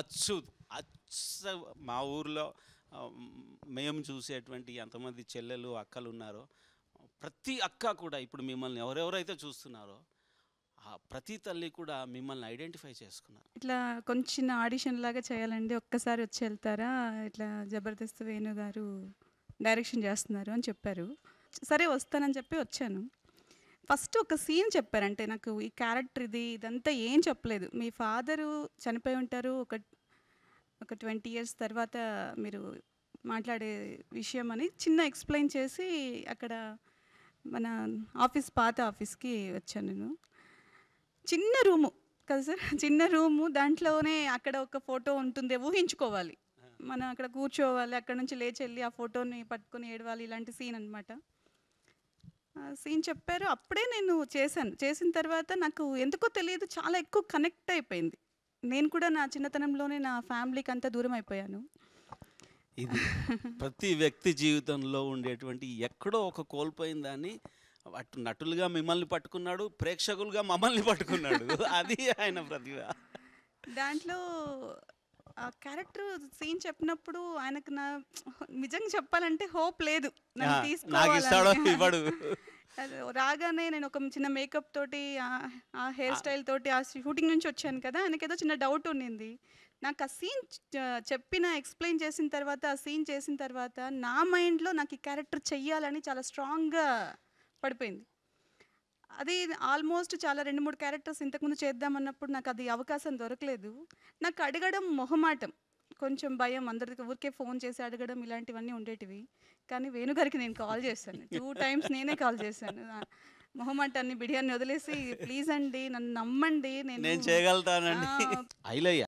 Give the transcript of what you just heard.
అచ్చు అచ్చు మా ఊర్లో మేము చూసేటువంటి ఎంతమంది చెల్లెలు అక్కలు ఉన్నారో ప్రతి అక్క కూడా ఇప్పుడు మిమ్మల్ని ఎవరెవరైతే చూస్తున్నారో ప్రతి తల్లి కూడా మిమ్మల్ని ఐడెంటిఫై చేసుకున్నారు ఇట్లా కొంచెం ఆడిషన్ లాగా చేయాలండి ఒక్కసారి వచ్చి వెళ్తారా ఇట్లా జబర్దస్త్ వేణు గారు డైరెక్షన్ చేస్తున్నారు అని చెప్పారు సరే వస్తానని చెప్పి వచ్చాను ఫస్ట్ ఒక సీన్ చెప్పారంటే నాకు ఈ క్యారెక్టర్ ఇది ఇదంతా ఏం చెప్పలేదు మీ ఫాదరు చనిపోయి ఉంటారు ఒక ఒక ట్వంటీ ఇయర్స్ తర్వాత మీరు మాట్లాడే విషయం అని చిన్న ఎక్స్ప్లెయిన్ చేసి అక్కడ మన ఆఫీస్ పాత ఆఫీస్కి వచ్చాను నేను చిన్న రూము కదా సార్ చిన్న రూము దాంట్లోనే అక్కడ ఒక ఫోటో ఉంటుంది ఊహించుకోవాలి మనం అక్కడ కూర్చోవాలి అక్కడ నుంచి లేచి వెళ్ళి ఆ ఫోటోని పట్టుకుని ఏడవాలి ఇలాంటి సీన్ అనమాట సీన్ చెప్పారు అప్పుడే నేను చేశాను చేసిన తర్వాత నాకు ఎందుకో తెలియదు చాలా ఎక్కువ కనెక్ట్ అయిపోయింది నేను కూడా నా చిన్నతనంలోనే నా ఫ్యామిలీకి అంతా దూరం అయిపోయాను ఇది ప్రతి వ్యక్తి జీవితంలో ఉండేటువంటి ఎక్కడో ఒక కోల్పోయిన దాన్ని అటు నటులుగా మిమ్మల్ని పట్టుకున్నాడు ప్రేక్షకులుగా మమ్మల్ని పట్టుకున్నాడు అది ఆయన ప్రతిభ దాంట్లో ఆ క్యారెక్టర్ సీన్ చెప్పినప్పుడు ఆయనకు నా నిజంగా చెప్పాలంటే హోప్ లేదు నాకు ఇవ్వడు రాగానే నేను ఒక చిన్న మేకప్ తోటి ఆ హెయిర్ స్టైల్ తోటి ఆ షూటింగ్ నుంచి వచ్చాను కదా ఏదో చిన్న డౌట్ ఉండింది నాకు ఆ సీన్ చెప్పిన ఎక్స్ప్లెయిన్ చేసిన తర్వాత ఆ సీన్ చేసిన తర్వాత నా మైండ్లో నాకు ఈ క్యారెక్టర్ చెయ్యాలని చాలా స్ట్రాంగ్గా పడిపోయింది అది ఆల్మోస్ట్ చాలా రెండు మూడు క్యారెక్టర్స్ ఇంతకుముందు చేద్దామన్నప్పుడు నాకు అది అవకాశం దొరకలేదు నాకు అడగడం మొహమాటం కొంచెం భయం అందరికి ఊరికే ఫోన్ చేసి అడగడం ఇలాంటివన్నీ ఉండేటివి కానీ వేణుగారికి నేను కాల్ చేశాను టూ టైమ్స్ నేనే కాల్ చేశాను అన్ని బిడియాన్ని వదిలేసి ప్లీజ్ అండి నన్ను నమ్మండి నేను చేయగలుగుతానండి